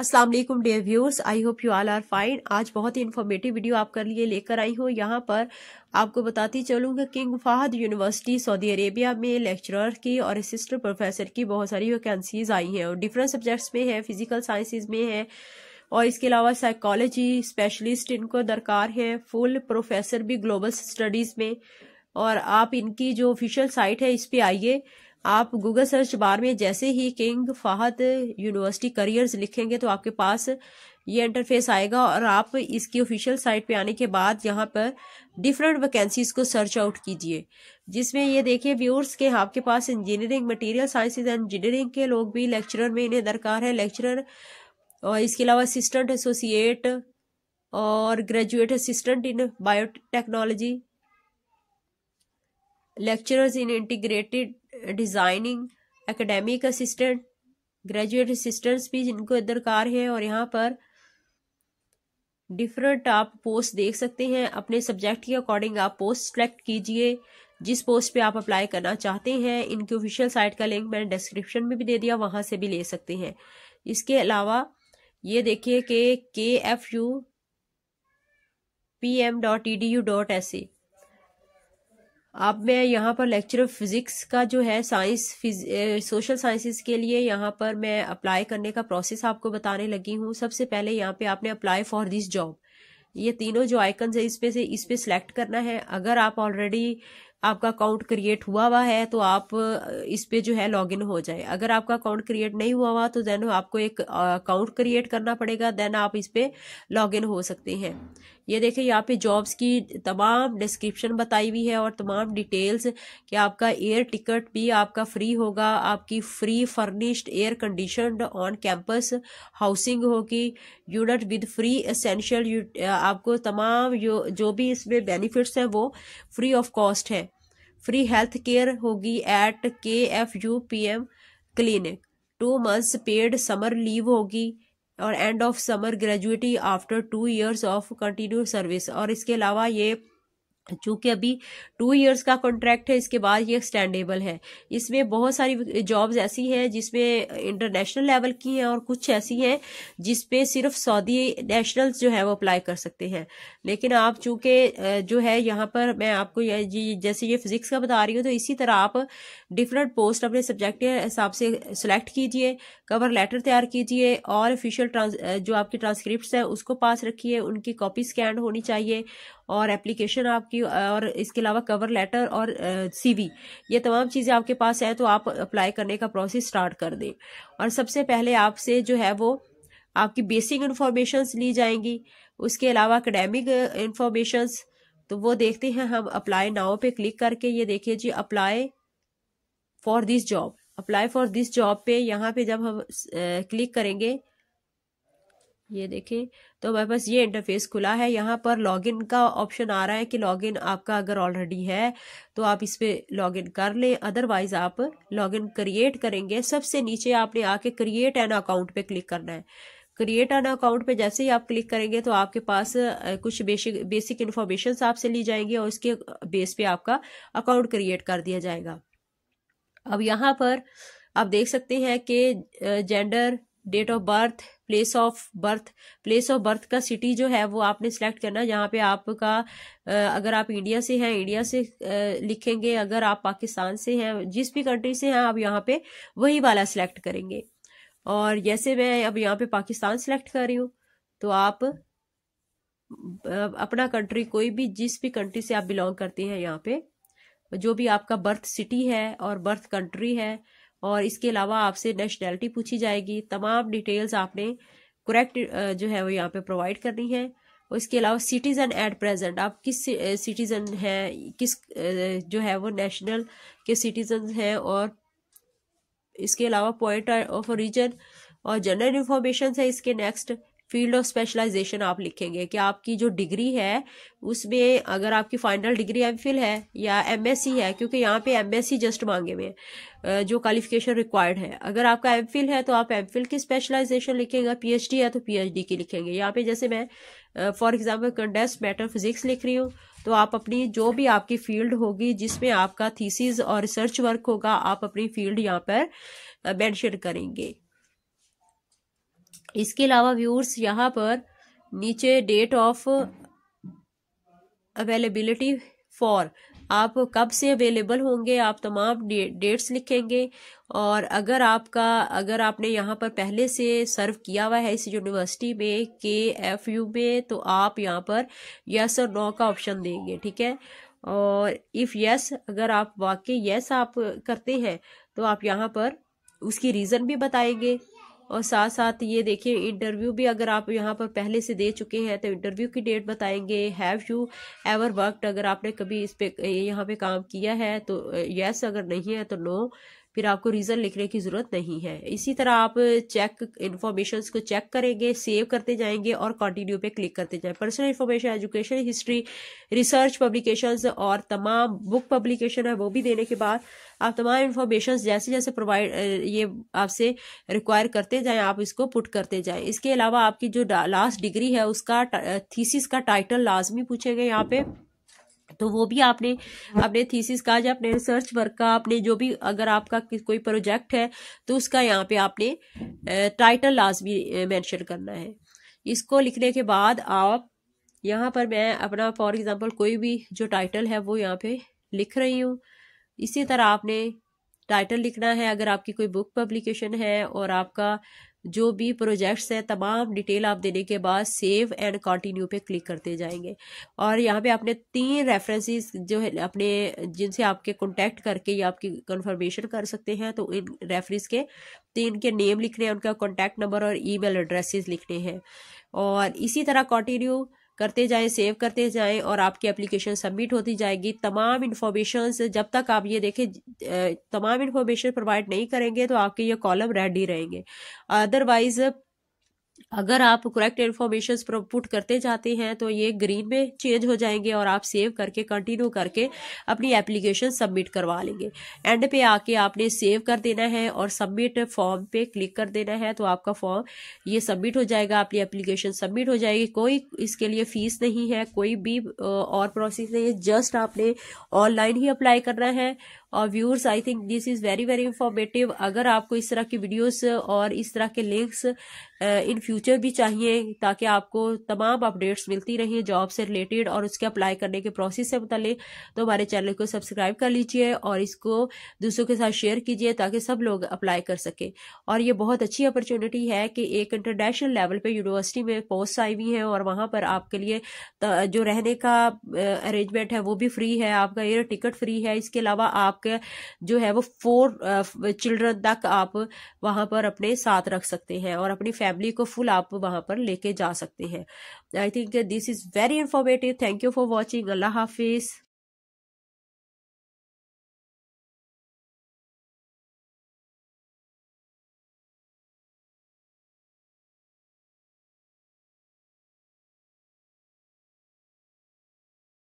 अस्सलाम वालेकुम dear viewers I hope you all are fine आज बहुत ही इन्फॉर्मेटिव वीडियो आपके लिए लेकर आई हूँ यहाँ पर आपको बताती चलूँ कि king Fahd university Saudi Arabia में लेक्चरर की और असिस्टेंट प्रोफेसर की बहुत सारी वैकेंसीज आई हैं और डिफरेंट सब्जेक्ट्स में है फिजिकल साइंसिस में है और इसके अलावा साइकोलॉजी स्पेशलिस्ट इनको दरकार है फुल प्रोफेसर भी ग्लोबल स्टडीज़ में और आप इनकी जो ऑफिशियल साइट है इस पर आइए आप गूगल सर्च बार में जैसे ही किंग फाहद यूनिवर्सिटी करियर्स लिखेंगे तो आपके पास ये इंटरफेस आएगा और आप इसकी ऑफिशियल साइट पे आने के बाद यहाँ पर डिफरेंट वैकेंसीज को सर्च आउट कीजिए जिसमें ये देखिए व्यूअर्स के आपके पास engineering material science and engineering के लोग भी लेक्चरर में इन्हें दरकार है लेक्चरर और इसके अलावा असिस्टेंट एसोसिएट और graduate assistant in biotechnology lecturers in integrated designing academic assistant graduate assistants भी जिनको दरकार है और यहाँ पर डिफरेंट आप पोस्ट देख सकते हैं अपने सब्जेक्ट के अकॉर्डिंग आप पोस्ट सेलेक्ट कीजिए जिस पोस्ट पे आप अप्लाई करना चाहते हैं इनकी ऑफिशियल साइट का लिंक मैंने डिस्क्रिप्शन में भी दे दिया वहाँ से भी ले सकते हैं इसके अलावा ये देखिए कि K F U P M dot E D U dot A अब मैं यहाँ पर लेक्चर ऑफ फिज़िक्स का जो है साइंस सोशल साइंसेस के लिए यहाँ पर मैं अप्लाई करने का प्रोसेस आपको बताने लगी हूँ सबसे पहले यहाँ पे आपने अप्लाई फॉर दिस जॉब ये तीनों जो आइकन्स है इसमें से इस पर सिलेक्ट करना है अगर आप ऑलरेडी आपका अकाउंट क्रिएट हुआ हुआ है तो आप इस पे जो है लॉग हो जाए अगर आपका अकाउंट क्रिएट नहीं हुआ हुआ तो देन आपको एक अकाउंट क्रिएट करना पड़ेगा देन आप इस पे लॉग इन हो सकते हैं ये देखें यहाँ पे जॉब्स की तमाम डिस्क्रिप्शन बताई हुई है और तमाम डिटेल्स कि आपका एयर टिकट भी आपका फ्री होगा आपकी free furnished air conditioned on campus housing होगी यूनिट विद फ्री एसेंशियल आपको तमाम जो जो भी इसमें बेनिफिट्स हैं वो फ्री ऑफ कॉस्ट है फ्री हेल्थ केयर होगी at K F U P M clinic two months paid summer leave होगी और end of summer gratuity after two years of continue service और इसके अलावा ये चूँकि अभी टू इयर्स का कॉन्ट्रैक्ट है इसके बाद ये एक्सटेंडेबल है इसमें बहुत सारी जॉब्स ऐसी हैं जिसमें इंटरनेशनल लेवल की हैं और कुछ ऐसी हैं जिस पे सिर्फ सऊदी नेशनल्स जो है वो अप्लाई कर सकते हैं लेकिन आप चूँकि जो है यहाँ पर मैं आपको जैसे ये फिज़िक्स का बता रही हूँ तो इसी तरह आप डिफरेंट पोस्ट अपने सब्जेक्ट के हिसाब से सिलेक्ट कीजिए कवर लेटर तैयार कीजिए और ऑफिशियल जो आपकी ट्रांसक्रिप्ट है उसको पास रखिए उनकी कॉपी स्कैन होनी चाहिए और एप्लीकेशन आपकी और इसके अलावा कवर लेटर और सीवी ये तमाम चीज़ें आपके पास है तो आप अप्लाई करने का प्रोसेस स्टार्ट कर दें और सबसे पहले आपसे जो है वो आपकी बेसिक इन्फॉर्मेशन ली जाएंगी उसके अलावा अकेडेमिक इन्फॉर्मेशन तो वो देखते हैं हम अप्लाई नाव पे क्लिक करके ये देखिए जी apply for this job apply for this job पे यहाँ पे जब हम क्लिक करेंगे ये देखें तो हमारे पास ये इंटरफेस खुला है यहाँ पर लॉगिन का ऑप्शन आ रहा है कि लॉगिन आपका अगर ऑलरेडी है तो आप इस पर लॉगिन कर लें अदरवाइज आप लॉगिन क्रिएट करेंगे सबसे नीचे आपने आके क्रिएट एन अकाउंट पे क्लिक करना है क्रिएट एन अकाउंट पे जैसे ही आप क्लिक करेंगे तो आपके पास कुछ बेसिक बेसिक इन्फॉर्मेशन आपसे ली जाएंगी और इसके बेस पे आपका अकाउंट क्रिएट कर दिया जाएगा अब यहाँ पर आप देख सकते हैं कि gender date of birth place of birth place of birth का सिटी जो है वो आपने सेलेक्ट करना जहाँ पे आपका अगर आप इंडिया से हैं इंडिया से लिखेंगे अगर आप पाकिस्तान से हैं जिस भी कंट्री से हैं आप यहाँ पे वही वाला सेलेक्ट करेंगे और जैसे मैं अब यहाँ पे पाकिस्तान सेलेक्ट कर रही हूँ तो आप अपना कंट्री कोई भी जिस भी कंट्री से आप बिलोंग करते हैं यहाँ पे जो भी आपका बर्थ सिटी है और बर्थ कंट्री है और इसके अलावा आपसे नेशनैलिटी पूछी जाएगी तमाम डिटेल्स आपने करेक्ट जो है वो यहाँ पे प्रोवाइड करनी है और इसके अलावा सिटीज़न एट प्रेजेंट आप किस सिटीज़न हैं किस जो है वो नेशनल के सिटीज़न हैं और इसके अलावा पॉइंट ऑफ रीजन और जनरल इन्फॉर्मेशन है इसके नेक्स्ट फील्ड ऑफ स्पेशलाइजेशन आप लिखेंगे कि आपकी जो डिग्री है उसमें अगर आपकी फाइनल डिग्री एम है या एम है क्योंकि यहाँ पे एम जस्ट मांगे हुए जो क्वालिफिकेशन रिक्वायर्ड है अगर आपका एम है तो आप एम की स्पेशलाइजेशन लिखेंगे डी है तो डी की लिखेंगे यहाँ पे जैसे मैं for example condense matter physics लिख रही हूँ तो आप अपनी जो भी आपकी फील्ड होगी जिसमें आपका थीसिस और रिसर्च वर्क होगा आप अपनी फील्ड यहाँ पर मैंशन करेंगे इसके अलावा व्यूअर्स यहाँ पर नीचे डेट ऑफ अवेलेबिलिटी फॉर आप कब से अवेलेबल होंगे आप तमाम डे, डेट्स लिखेंगे और अगर आपका अगर आपने यहाँ पर पहले से सर्व किया हुआ है इस यूनिवर्सिटी में के एफ यू में तो आप यहाँ पर यस और नो का ऑप्शन देंगे ठीक है और इफ़ यस अगर आप वाकई यस आप करते हैं तो आप यहाँ पर उसकी रीज़न भी बताएंगे और साथ साथ ये देखिए इंटरव्यू भी अगर आप यहाँ पर पहले से दे चुके हैं तो इंटरव्यू की डेट बताएंगे हैव यू एवर वर्कड अगर आपने कभी इस पे यहाँ पे काम किया है तो यस अगर नहीं है तो नो फिर आपको रीज़न लिखने की ज़रूरत नहीं है इसी तरह आप चेक इन्फॉर्मेशन को चेक करेंगे सेव करते जाएंगे और कंटिन्यू पे क्लिक करते जाए personal information education history research publication और तमाम बुक पब्लिकेशन है वो भी देने के बाद आप तमाम इन्फॉर्मेशन जैसे जैसे प्रोवाइड ये आपसे रिक्वायर करते जाए आप इसको पुट करते जाए इसके अलावा आपकी जो लास्ट डिग्री है उसका थीसिस का टाइटल लाजमी पूछेंगे यहाँ पे तो वो भी आपने अपने थीसिस का या अपने रिसर्च वर्क का आपने जो भी अगर आपका कोई प्रोजेक्ट है तो उसका यहाँ पे आपने टाइटल लाजमी मेंशन करना है इसको लिखने के बाद आप यहाँ पर मैं अपना फॉर एग्ज़ाम्पल कोई भी जो टाइटल है वो यहाँ पे लिख रही हूँ इसी तरह आपने टाइटल लिखना है अगर आपकी कोई बुक पब्लिकेशन है और आपका जो भी प्रोजेक्ट्स हैं तमाम डिटेल आप देने के बाद सेव एंड कंटिन्यू पे क्लिक करते जाएंगे और यहाँ पे आपने तीन रेफरेंसेस जो है अपने जिनसे आपके कॉन्टेक्ट करके या आपकी कंफर्मेशन कर सकते हैं तो इन रेफरेंस के तीन के नेम लिखने हैं उनका कॉन्टैक्ट नंबर और ईमेल एड्रेसेस लिखने हैं और इसी तरह कॉन्टिन्यू करते जाएं सेव करते जाएं और आपकी एप्लीकेशन सबमिट होती जाएगी तमाम इन्फॉर्मेशन जब तक आप ये देखें तमाम इन्फॉर्मेशन प्रोवाइड नहीं करेंगे तो आपके ये कॉलम रेडी रहेंगे अदरवाइज अगर आप करेक्ट इन्फॉर्मेशन पुट करते जाते हैं तो ये ग्रीन में चेंज हो जाएंगे और आप सेव करके कंटिन्यू करके अपनी एप्लीकेशन सबमिट करवा लेंगे एंड पे आके आपने सेव कर देना है और सबमिट फॉर्म पे क्लिक कर देना है तो आपका फॉर्म ये सबमिट हो जाएगा अपनी एप्लीकेशन सबमिट हो जाएगी कोई इसके लिए फीस नहीं है कोई भी और प्रोसेस नहीं है जस्ट आपने ऑनलाइन ही अप्लाई करना है और viewers I think this is very very informative अगर आपको इस तरह की वीडियोस और इस तरह के लिंक्स इन फ्यूचर भी चाहिए ताकि आपको तमाम अपडेट्स मिलती रहें जॉब से रिलेटेड और उसके अप्लाई करने के प्रोसेस से मतलब तो हमारे चैनल को सब्सक्राइब कर लीजिए और इसको दूसरों के साथ शेयर कीजिए ताकि सब लोग अप्लाई कर सकें और ये बहुत अच्छी अपॉर्चुनिटी है कि एक इंटरनेशनल लेवल पर यूनिवर्सिटी में पोस्ट आई हुई हैं और वहाँ पर आपके लिए जो रहने का अरेंजमेंट uh, है वो भी फ्री है आपका एयर टिकट फ्री है इसके अलावा आप तक जो है वो फोर चिल्ड्रन तक आप वहां पर अपने साथ रख सकते हैं और अपनी फैमिली को फुल आप वहां पर लेके जा सकते हैं I think this is very informative thank you for watching अल्लाह हाफिज़